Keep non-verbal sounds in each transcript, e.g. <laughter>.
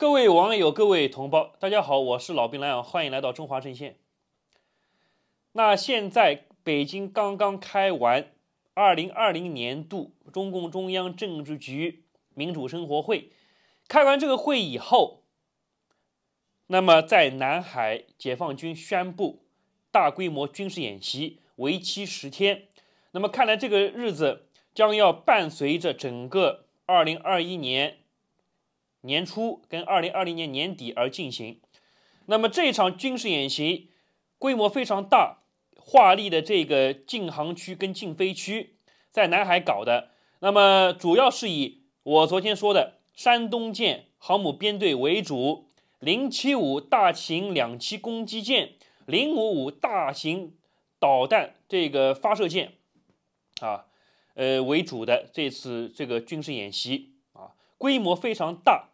各位网友，各位同胞，大家好，我是老兵蓝昂，欢迎来到中华战线。那现在北京刚刚开完二零二零年度中共中央政治局民主生活会，开完这个会以后，那么在南海解放军宣布大规模军事演习，为期十天，那么看来这个日子将要伴随着整个二零二一年。年初跟二零二零年年底而进行，那么这场军事演习规模非常大，划立的这个禁航区跟禁飞区在南海搞的，那么主要是以我昨天说的山东舰航母编队为主，零七五大型两栖攻击舰，零五五大型导弹这个发射舰，啊，呃为主的这次这个军事演习啊，规模非常大。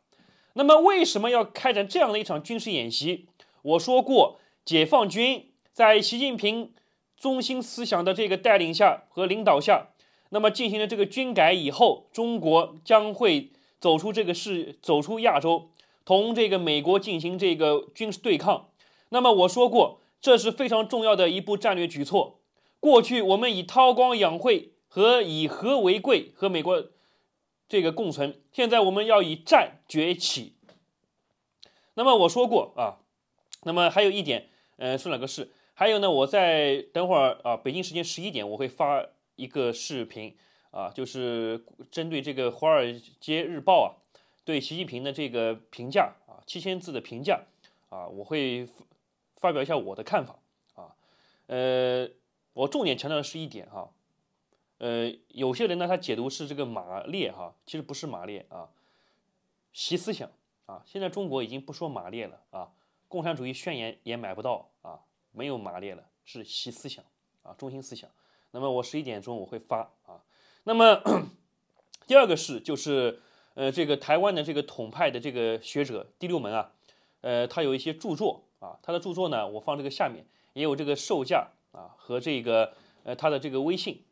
那么为什么要开展这样的一场军事演习？我说过，解放军在习近平中心思想的这个带领下和领导下，那么进行了这个军改以后，中国将会走出这个世，走出亚洲，同这个美国进行这个军事对抗。那么我说过，这是非常重要的一步战略举措。过去我们以韬光养晦和以和为贵和美国。这个共存，现在我们要以战崛起。那么我说过啊，那么还有一点，呃，说两个事。还有呢，我在等会儿啊，北京时间十一点，我会发一个视频啊，就是针对这个《华尔街日报》啊对习近平的这个评价啊，七千字的评价啊，我会发表一下我的看法啊。呃，我重点强调的是一点哈。呃，有些人呢，他解读是这个马列哈，其实不是马列啊，习思想啊。现在中国已经不说马列了啊，共产主义宣言也买不到啊，没有马列了，是习思想啊，中心思想。那么我十一点钟我会发啊。那么 <clears throat> 第二个是就是呃这个台湾的这个统派的这个学者第六门啊，呃他有一些著作啊，他的著作呢我放这个下面，也有这个售价啊和这个呃他的这个微信。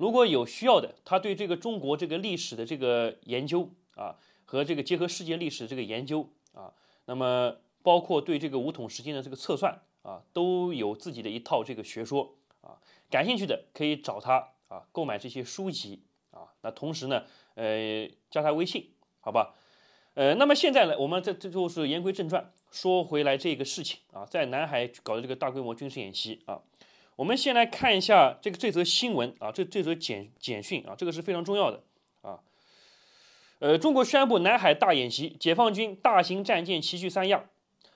如果有需要的，他对这个中国这个历史的这个研究啊，和这个结合世界历史的这个研究啊，那么包括对这个五统时间的这个测算啊，都有自己的一套这个学说啊。感兴趣的可以找他啊，购买这些书籍啊。那同时呢，呃，加他微信，好吧？呃，那么现在呢，我们这这就是言归正传，说回来这个事情啊，在南海搞的这个大规模军事演习啊。我们先来看一下这个这则新闻啊，这这则简简讯啊，这个是非常重要的啊。呃，中国宣布南海大演习，解放军大型战舰齐聚三亚。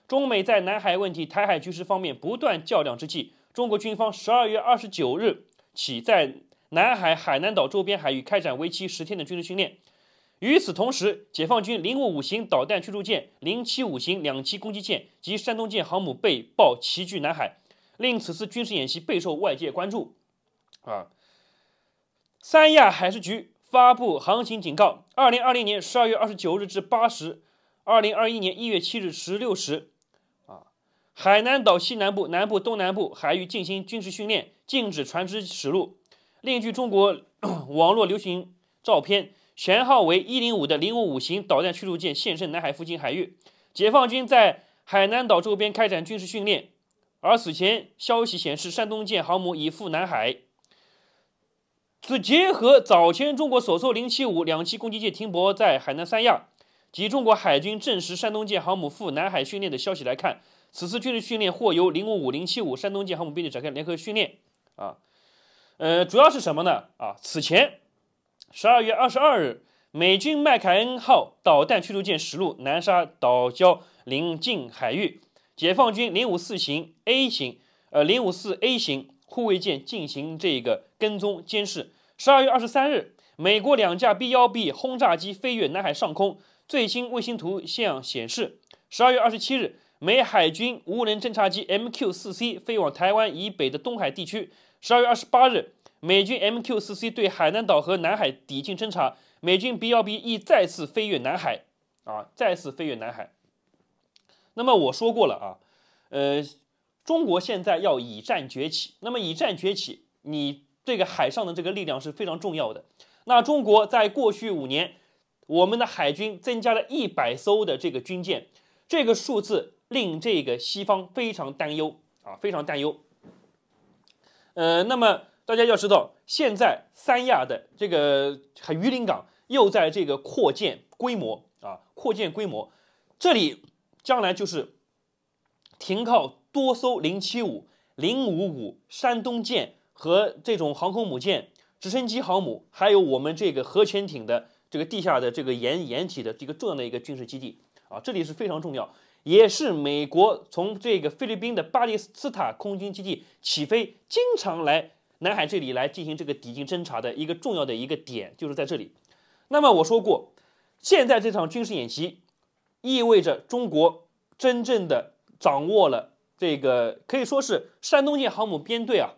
中美在南海问题、台海局势方面不断较量之际，中国军方十二月二十九日起在南海海南岛周边海域开展为期十天的军事训练。与此同时，解放军零五五型导弹驱逐舰、零七五型两栖攻击舰及山东舰航母被曝齐聚南海。令此次军事演习备受外界关注，啊，三亚海事局发布航行警告：二零二零年十二月二十九日至八时，二零二一年一月七日十六时，啊，海南岛西南部、南部、东南部海域进行军事训练，禁止船只驶入。另据中国 <coughs> 网络流行照片，舷号为一零五的零五五型导弹驱逐舰现身南海附近海域，解放军在海南岛周边开展军事训练。而此前消息显示，山东舰航母已赴南海。此结合早前中国所售零七五两栖攻击舰停泊在海南三亚，及中国海军证实山东舰航母赴南海训练的消息来看，此次军事训练或由零五五、零七五、山东舰航母编队展开联合训练。啊，呃，主要是什么呢？啊，此前十二月二十二日，美军麦凯恩号导弹驱逐舰驶入南沙岛礁临近海域。解放军零五四型 A 型，呃，零五四 A 型护卫舰进行这个跟踪监视。十二月二十三日，美国两架 B 幺 B 轰炸机飞越南海上空。最新卫星图像显示，十二月二十七日，美海军无人侦察机 MQ 四 C 飞往台湾以北的东海地区。十二月二十八日，美军 MQ 四 C 对海南岛和南海抵近侦察。美军 B 幺 B 亦再次飞越南海，啊，再次飞越南海。那么我说过了啊，呃，中国现在要以战崛起，那么以战崛起，你这个海上的这个力量是非常重要的。那中国在过去五年，我们的海军增加了一百艘的这个军舰，这个数字令这个西方非常担忧啊，非常担忧。呃，那么大家要知道，现在三亚的这个海榆林港又在这个扩建规模啊，扩建规模，这里。将来就是停靠多艘零七五、零五五、山东舰和这种航空母舰、直升机航母，还有我们这个核潜艇的这个地下的这个掩掩体的这个重要的一个军事基地啊，这里是非常重要，也是美国从这个菲律宾的巴蒂斯塔空军基地起飞，经常来南海这里来进行这个抵近侦察的一个重要的一个点，就是在这里。那么我说过，现在这场军事演习。意味着中国真正的掌握了这个可以说是山东舰航母编队啊，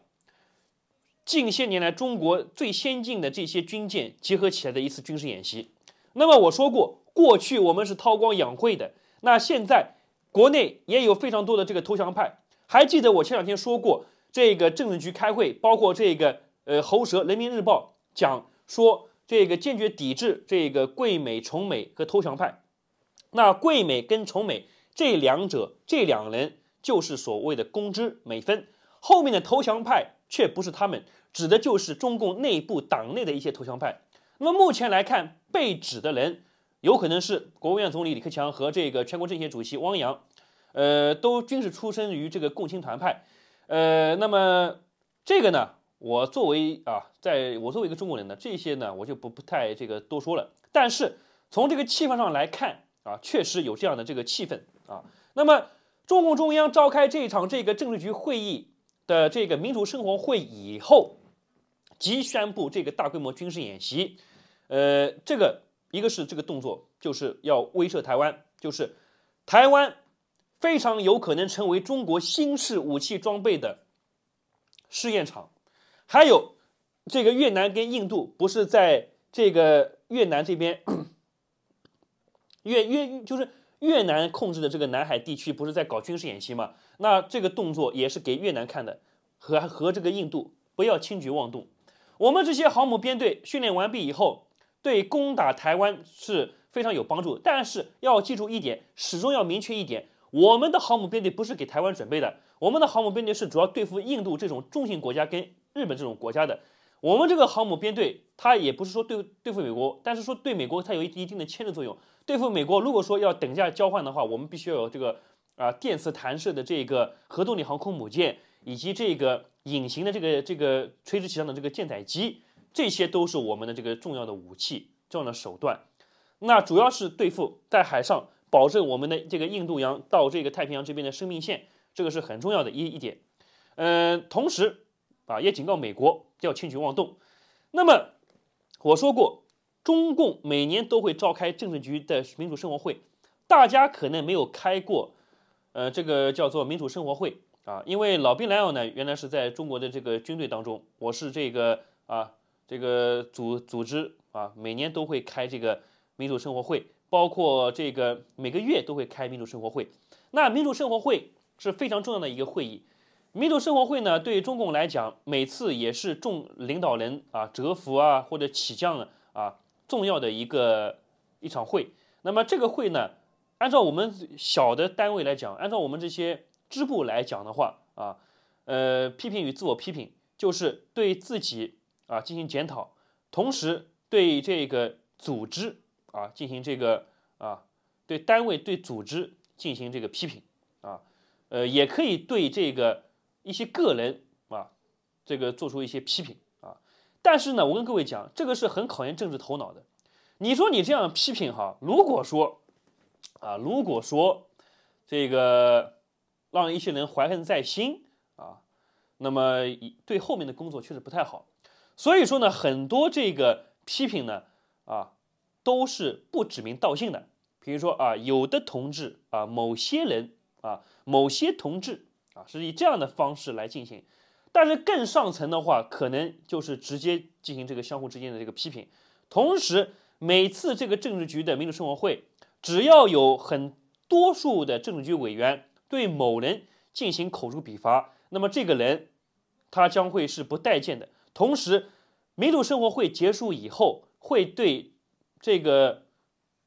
近些年来中国最先进的这些军舰结合起来的一次军事演习。那么我说过，过去我们是韬光养晦的，那现在国内也有非常多的这个投降派。还记得我前两天说过，这个政治局开会，包括这个呃喉舌《人民日报》讲说，这个坚决抵制这个贵美崇美和投降派。那桂美跟崇美这两者，这两人就是所谓的“公知美分”，后面的投降派却不是他们，指的就是中共内部党内的一些投降派。那么目前来看，被指的人有可能是国务院总理李克强和这个全国政协主席汪洋，呃，都均是出身于这个共青团派，呃，那么这个呢，我作为啊，在我作为一个中国人呢，这些呢，我就不不太这个多说了。但是从这个气氛上来看。啊，确实有这样的这个气氛啊。那么，中共中央召开这场这个政治局会议的这个民主生活会以后，即宣布这个大规模军事演习。呃，这个一个是这个动作，就是要威慑台湾，就是台湾非常有可能成为中国新式武器装备的试验场。还有这个越南跟印度，不是在这个越南这边。越越就是越南控制的这个南海地区，不是在搞军事演习吗？那这个动作也是给越南看的，和和这个印度不要轻举妄动。我们这些航母编队训练完毕以后，对攻打台湾是非常有帮助。但是要记住一点，始终要明确一点，我们的航母编队不是给台湾准备的，我们的航母编队是主要对付印度这种重型国家跟日本这种国家的。我们这个航母编队，它也不是说对对付美国，但是说对美国它有一一定的牵制作用。对付美国，如果说要等价交换的话，我们必须要有这个啊电磁弹射的这个核动力航空母舰，以及这个隐形的这个这个垂直起降的这个舰载机，这些都是我们的这个重要的武器、重要的手段。那主要是对付在海上保证我们的这个印度洋到这个太平洋这边的生命线，这个是很重要的一一点。嗯，同时。啊，也警告美国不要轻举妄动。那么，我说过，中共每年都会召开政治局的民主生活会，大家可能没有开过，呃，这个叫做民主生活会啊。因为老兵来奥呢，原来是在中国的这个军队当中，我是这个啊，这个组组织啊，每年都会开这个民主生活会，包括这个每个月都会开民主生活会。那民主生活会是非常重要的一个会议。民主生活会呢，对中共来讲，每次也是众领导人啊折服啊或者起降啊重要的一个一场会。那么这个会呢，按照我们小的单位来讲，按照我们这些支部来讲的话啊，呃，批评与自我批评就是对自己啊进行检讨，同时对这个组织啊进行这个啊对单位对组织进行这个批评啊，呃，也可以对这个。一些个人啊，这个做出一些批评啊，但是呢，我跟各位讲，这个是很考验政治头脑的。你说你这样批评哈，如果说啊，如果说这个让一些人怀恨在心啊，那么对后面的工作确实不太好。所以说呢，很多这个批评呢啊，都是不指名道姓的。比如说啊，有的同志啊，某些人啊，某些同志。啊，是以这样的方式来进行，但是更上层的话，可能就是直接进行这个相互之间的这个批评。同时，每次这个政治局的民主生活会，只要有很多数的政治局委员对某人进行口诛笔伐，那么这个人他将会是不待见的。同时，民主生活会结束以后，会对这个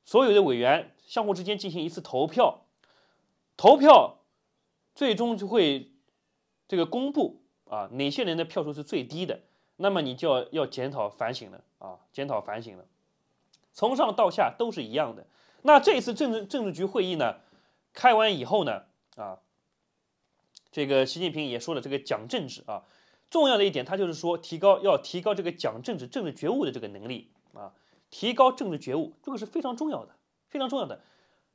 所有的委员相互之间进行一次投票，投票。最终就会，这个公布啊，哪些人的票数是最低的，那么你就要要检讨反省了啊，检讨反省了，从上到下都是一样的。那这次政治政治局会议呢，开完以后呢，啊，这个习近平也说了，这个讲政治啊，重要的一点，他就是说提高要提高这个讲政治政治觉悟的这个能力啊，提高政治觉悟，这个是非常重要的，非常重要的。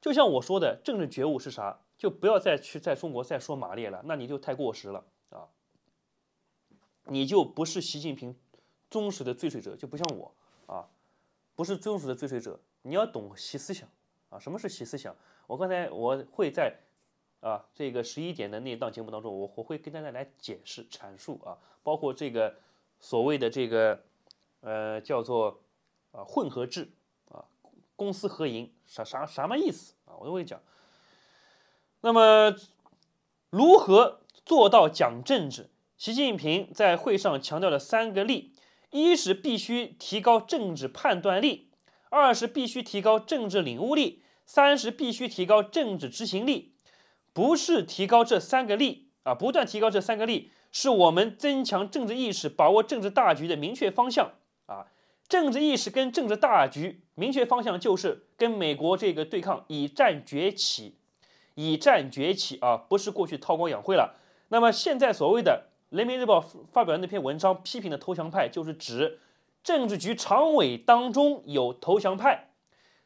就像我说的政治觉悟是啥？就不要再去在中国再说马列了，那你就太过时了啊！你就不是习近平忠实的追随者，就不像我啊，不是忠实的追随者。你要懂习思想啊！什么是习思想？我刚才我会在啊这个十一点的那档节目当中，我我会跟大家来解释阐述啊，包括这个所谓的这个呃叫做啊混合制啊公私合营啥啥什么意思啊？我都会讲。那么，如何做到讲政治？习近平在会上强调了三个力：一是必须提高政治判断力，二是必须提高政治领悟力，三是必须提高政治执行力。不是提高这三个力啊，不断提高这三个力，是我们增强政治意识、把握政治大局的明确方向啊。政治意识跟政治大局明确方向，就是跟美国这个对抗以战崛起。以战崛起啊，不是过去韬光养晦了。那么现在所谓的《人民日报》发表的那篇文章批评的投降派，就是指政治局常委当中有投降派，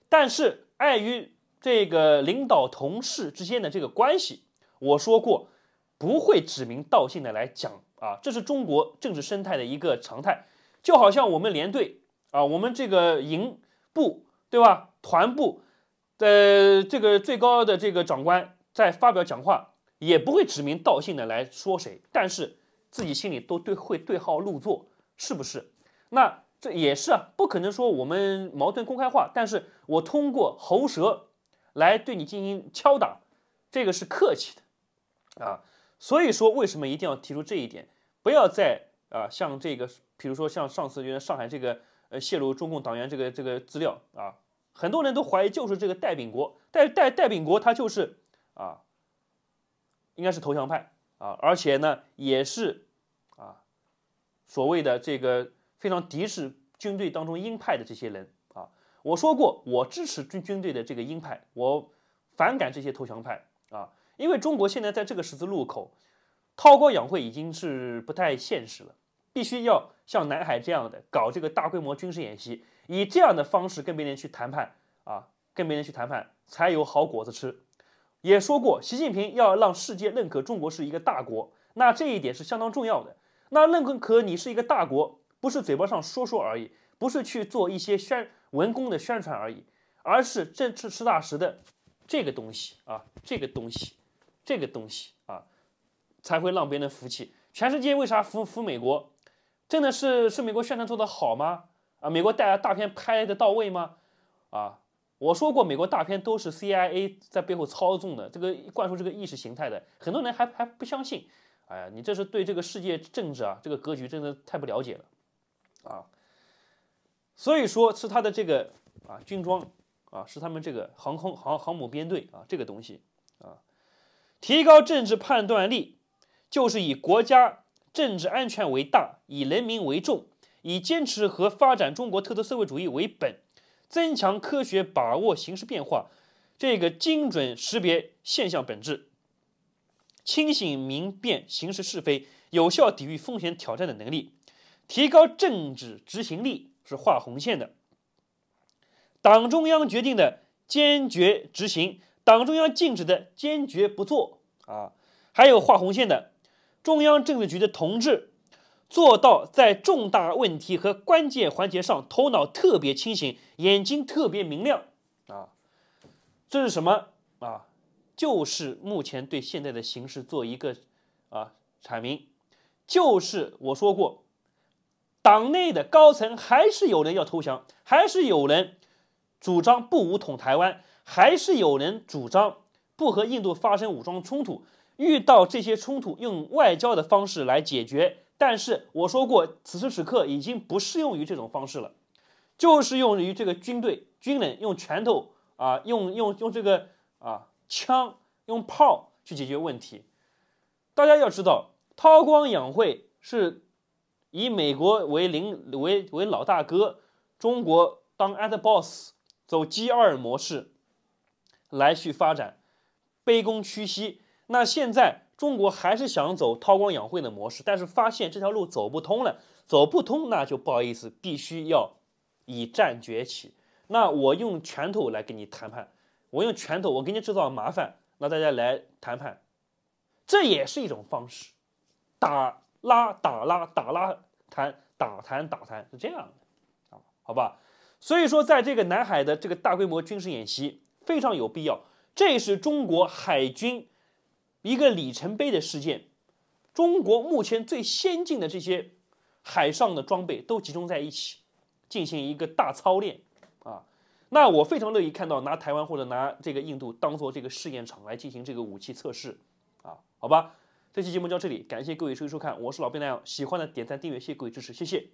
但是碍于这个领导同事之间的这个关系，我说过不会指名道姓的来讲啊，这是中国政治生态的一个常态。就好像我们连队啊，我们这个营部对吧，团部。呃，这个最高的这个长官在发表讲话，也不会指名道姓的来说谁，但是自己心里都对会对号入座，是不是？那这也是啊，不可能说我们矛盾公开化，但是我通过喉舌来对你进行敲打，这个是客气的啊。所以说，为什么一定要提出这一点？不要再啊，像这个，比如说像上次，就像上海这个呃，泄露中共党员这个这个资料啊。很多人都怀疑就是这个戴秉国，戴戴戴秉国他就是啊，应该是投降派啊，而且呢也是啊所谓的这个非常敌视军队当中鹰派的这些人啊。我说过，我支持军军队的这个鹰派，我反感这些投降派啊，因为中国现在在这个十字路口韬光养晦已经是不太现实了。必须要像南海这样的搞这个大规模军事演习，以这样的方式跟别人去谈判啊，跟别人去谈判才有好果子吃。也说过，习近平要让世界认可中国是一个大国，那这一点是相当重要的。那认可你是一个大国，不是嘴巴上说说而已，不是去做一些宣文工的宣传而已，而是真是实打实的这个东西啊，这个东西，这个东西啊，才会让别人服气。全世界为啥服服美国？真的是是美国宣传做的好吗？啊，美国带来大片拍的到位吗？啊，我说过美国大片都是 CIA 在背后操纵的，这个灌输这个意识形态的，很多人还还不相信。哎呀，你这是对这个世界政治啊这个格局真的太不了解了，啊，所以说是他的这个啊军装啊，是他们这个航空航航母编队啊这个东西啊，提高政治判断力就是以国家。政治安全为大，以人民为重，以坚持和发展中国特色社会主义为本，增强科学把握形势变化、这个精准识别现象本质、清醒明辨形势是非、有效抵御风险挑战的能力，提高政治执行力是画红线的。党中央决定的坚决执行，党中央禁止的坚决不做啊，还有画红线的。中央政治局的同志，做到在重大问题和关键环节上头脑特别清醒，眼睛特别明亮啊！这是什么啊？就是目前对现在的形势做一个啊阐明，就是我说过，党内的高层还是有人要投降，还是有人主张不武统台湾，还是有人主张不和印度发生武装冲突。遇到这些冲突，用外交的方式来解决。但是我说过，此时此刻已经不适用于这种方式了，就是用于这个军队军人用拳头啊，用用用这个啊枪、用炮去解决问题。大家要知道，韬光养晦是以美国为领、为为老大哥，中国当 at boss，走 g 二模式来去发展，卑躬屈膝。那现在中国还是想走韬光养晦的模式，但是发现这条路走不通了，走不通那就不好意思，必须要以战崛起。那我用拳头来跟你谈判，我用拳头，我给你制造麻烦，那大家来谈判，这也是一种方式。打拉打拉打拉谈打谈打谈是这样的啊，好吧？所以说，在这个南海的这个大规模军事演习非常有必要，这是中国海军。一个里程碑的事件，中国目前最先进的这些海上的装备都集中在一起，进行一个大操练，啊，那我非常乐意看到拿台湾或者拿这个印度当做这个试验场来进行这个武器测试，啊，好吧，这期节目到这里，感谢各位收收看，我是老兵那样，喜欢的点赞订阅，谢谢各位支持，谢谢。